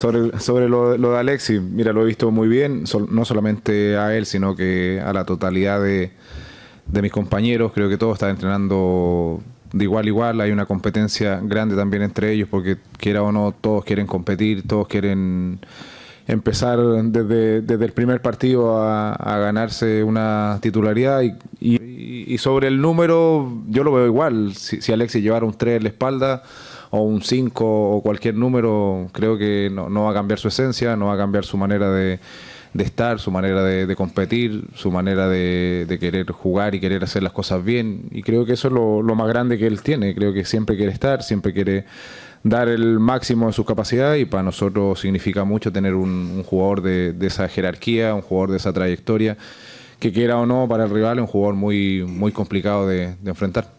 Sobre, sobre lo, de Alexis, mira, lo he visto muy bien, no solamente a él, sino que a la totalidad de, mis compañeros. Creo que todos están entrenando de igual a igual. Hay una competencia grande también entre ellos, porque quiera o no, todos quieren competir, todos quieren empezar desde, desde el primer partido a, ganarse una titularidad. Y, y, sobre el número, yo lo veo igual. Si, si Alexis llevara un 3 en la espalda o un 5 o cualquier número, creo que no, va a cambiar su esencia, no va a cambiar su manera de, estar, su manera de, competir, su manera de, querer jugar y querer hacer las cosas bien. Y creo que eso es lo, más grande que él tiene, creo que siempre quiere estar, siempre quiere dar el máximo de sus capacidades y para nosotros significa mucho tener un, jugador de, esa jerarquía, un jugador de esa trayectoria, que quiera o no para el rival, un jugador muy, muy complicado de enfrentar.